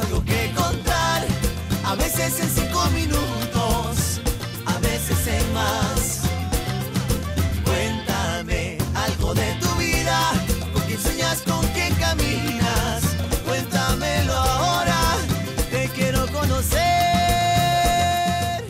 algo que contar, a veces en cinco minutos, a veces en más. Cuéntame algo de tu vida, con quién sueñas, con quién caminas, cuéntamelo ahora, te quiero conocer.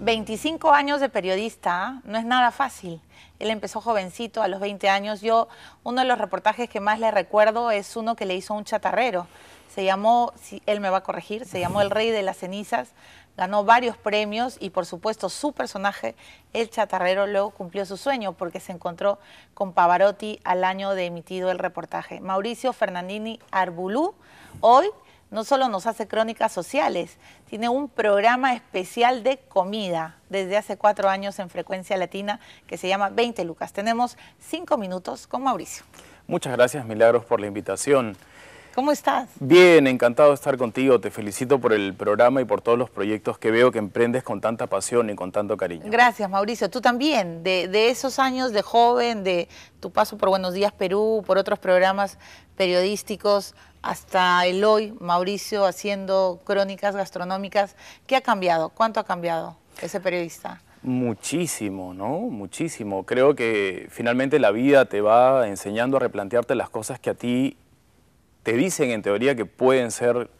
25 años de periodista no es nada fácil. Él empezó jovencito, a los 20 años. Yo, uno de los reportajes que más le recuerdo es uno que le hizo un chatarrero se llamó, él me va a corregir, se llamó El Rey de las Cenizas, ganó varios premios y por supuesto su personaje, el chatarrero, luego cumplió su sueño porque se encontró con Pavarotti al año de emitido el reportaje. Mauricio Fernandini Arbulú, hoy no solo nos hace crónicas sociales, tiene un programa especial de comida desde hace cuatro años en Frecuencia Latina que se llama 20 Lucas. Tenemos cinco minutos con Mauricio. Muchas gracias Milagros por la invitación. ¿Cómo estás? Bien, encantado de estar contigo. Te felicito por el programa y por todos los proyectos que veo que emprendes con tanta pasión y con tanto cariño. Gracias, Mauricio. Tú también, de, esos años de joven, de tu paso por Buenos Días Perú, por otros programas periodísticos, hasta el hoy, Mauricio haciendo crónicas gastronómicas. ¿Qué ha cambiado? ¿Cuánto ha cambiado ese periodista? Muchísimo, ¿no? Muchísimo. Creo que finalmente la vida te va enseñando a replantearte las cosas que a ti te dicen en teoría que pueden ser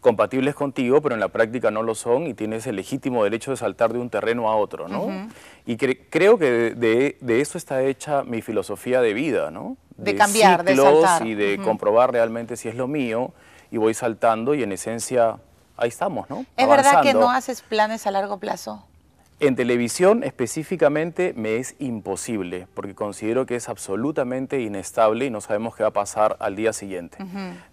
compatibles contigo, pero en la práctica no lo son y tienes el legítimo derecho de saltar de un terreno a otro, ¿no? Y creo que de, eso está hecha mi filosofía de vida, ¿no? De, de cambiar, de saltar. Y de comprobar realmente si es lo mío y voy saltando y en esencia ahí estamos, ¿no? ¿Es verdad que no haces planes a largo plazo? En televisión específicamente me es imposible, porque considero que es absolutamente inestable y no sabemos qué va a pasar al día siguiente.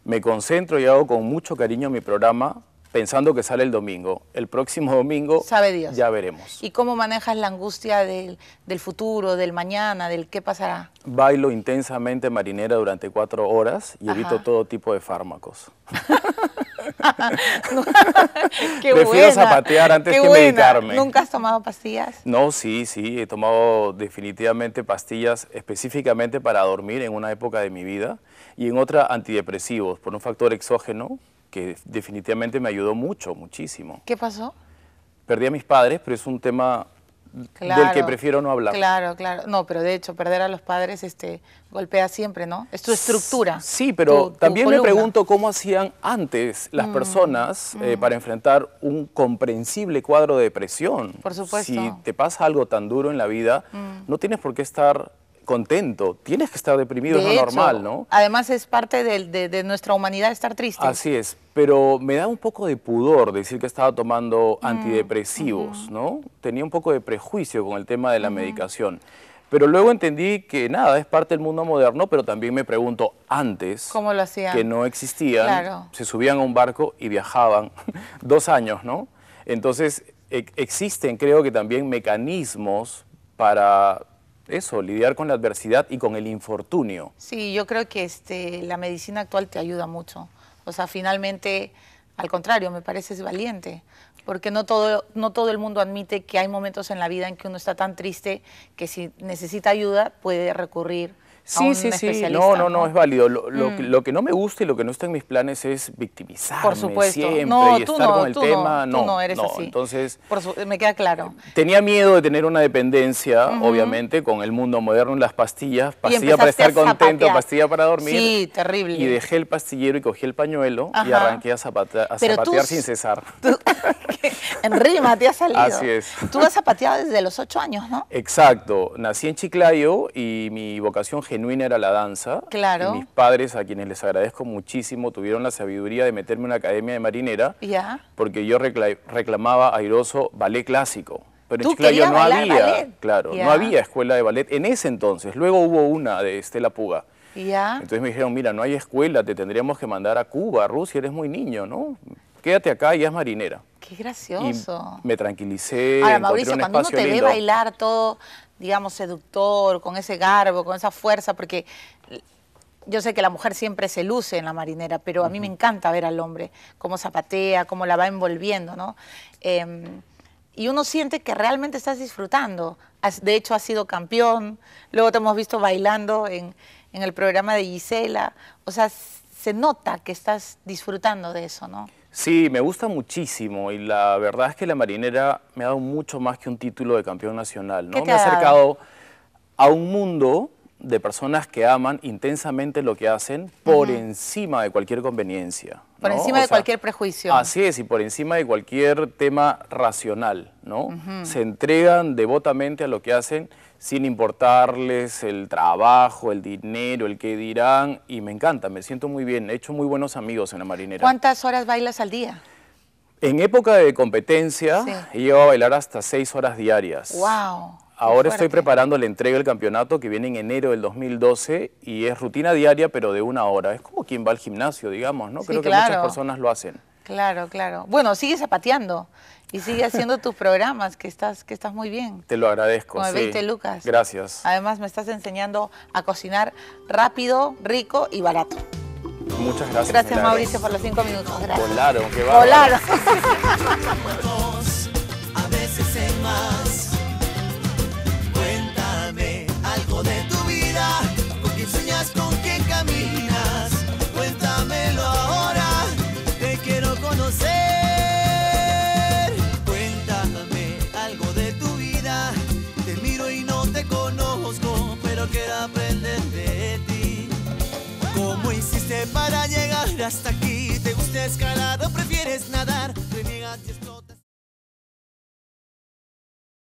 Me concentro y hago con mucho cariño mi programa, pensando que sale el domingo. El próximo domingo ya veremos. ¿Y cómo manejas la angustia del, futuro, del mañana, del qué pasará? Bailo intensamente marinera durante cuatro horas y evito todo tipo de fármacos. Qué Prefiero zapatear antes que ¿Nunca has tomado pastillas? No, sí, sí, he tomado definitivamente pastillas específicamente para dormir en una época de mi vida y en otra antidepresivos por un factor exógeno que definitivamente me ayudó mucho, muchísimo. ¿Qué pasó? Perdí a mis padres, pero es un tema del que prefiero no hablar. Claro, claro. No, pero de hecho, perder a los padres este, golpea siempre, ¿no? Es tu estructura. Sí, pero también me pregunto cómo hacían antes las mm, personas eh, mm. para enfrentar un comprensible cuadro de depresión. Por supuesto. Si te pasa algo tan duro en la vida, mm. no tienes por qué estar contento, tienes que estar deprimido, es lo normal, ¿no? Además es parte de, nuestra humanidad estar triste. Así es, pero me da un poco de pudor decir que estaba tomando mm, antidepresivos, ¿no? Tenía un poco de prejuicio con el tema de la medicación. Pero luego entendí que nada, es parte del mundo moderno, pero también me pregunto, antes, ¿Cómo lo hacían? que no existían, se subían a un barco y viajaban dos años, ¿no? Entonces, e, existen creo que también mecanismos para eso, lidiar con la adversidad y con el infortunio. Sí, yo creo que este, la medicina actual te ayuda mucho. O sea, finalmente, al contrario, me pareces valiente, porque no todo, no todo el mundo admite que hay momentos en la vida en que uno está tan triste que si necesita ayuda puede recurrir Sí, sí, sí. No, no, no, es válido. Mm. Lo, que no me gusta y lo que no está en mis planes es victimizarme Por supuesto. y estar con el tema. No, no, eres así. Entonces, me queda claro. Tenía miedo de tener una dependencia, obviamente, con el mundo moderno, las pastillas, pastilla para estar contento, pastilla para dormir. Sí, terrible. Y dejé el pastillero y cogí el pañuelo y arranqué a, zapatear sin cesar. en rima te ha salido. Así es. Tú has zapateado desde los ocho años, ¿no? Exacto. Nací en Chiclayo y mi vocación general genuina era la danza. Claro. mis padres, a quienes les agradezco muchísimo, tuvieron la sabiduría de meterme en una academia de marinera. Ya. Porque yo reclamaba airoso ballet clásico. Pero en Chiclayo no había, claro, no había escuela de ballet en ese entonces. Luego hubo una de Estela Puga. Ya. Entonces me dijeron, mira, no hay escuela, te tendríamos que mandar a Cuba, a Rusia, eres muy niño, ¿no? Quédate acá y es marinera. Qué gracioso. me tranquilicé. Ahora, Mauricio, cuando uno te ve bailar todo digamos, seductor, con ese garbo, con esa fuerza, porque yo sé que la mujer siempre se luce en la marinera, pero a mí me encanta ver al hombre, cómo zapatea, cómo la va envolviendo, ¿no? Em, y uno siente que realmente estás disfrutando. de hecho, has sido campeón, luego te hemos visto bailando en el programa de Gisela, o sea, se nota que estás disfrutando de eso, ¿no? Sí, me gusta muchísimo y la verdad es que la marinera me ha dado mucho más que un título de campeón nacional. ¿no? Me ha acercado a un mundo de personas que aman intensamente lo que hacen por encima de cualquier conveniencia. Por encima de cualquier prejuicio. Así es, y por encima de cualquier tema racional, ¿no? Se entregan devotamente a lo que hacen sin importarles el trabajo, el dinero, el que dirán, y me encanta, me siento muy bien, he hecho muy buenos amigos en la marinera. ¿Cuántas horas bailas al día? En época de competencia, yo a bailar hasta seis horas diarias. ¡Wow! Ahora estoy preparando la entrega del campeonato que viene en enero del 2012 y es rutina diaria pero de una hora. Es como quien va al gimnasio, digamos, ¿no? Creo que muchas personas lo hacen. Claro, claro. Bueno, sigue zapateando y sigue haciendo tus programas, que estás, que estás muy bien. Te lo agradezco. Como viste, Lucas. Gracias. Además, me estás enseñando a cocinar rápido, rico y barato. Muchas gracias. Gracias, Mauricio, por los cinco minutos. Gracias. Volaron, veces Volaron. quiero aprender de ti. ¿Cómo hiciste para llegar hasta aquí? ¿Te gusta escalar o prefieres nadar?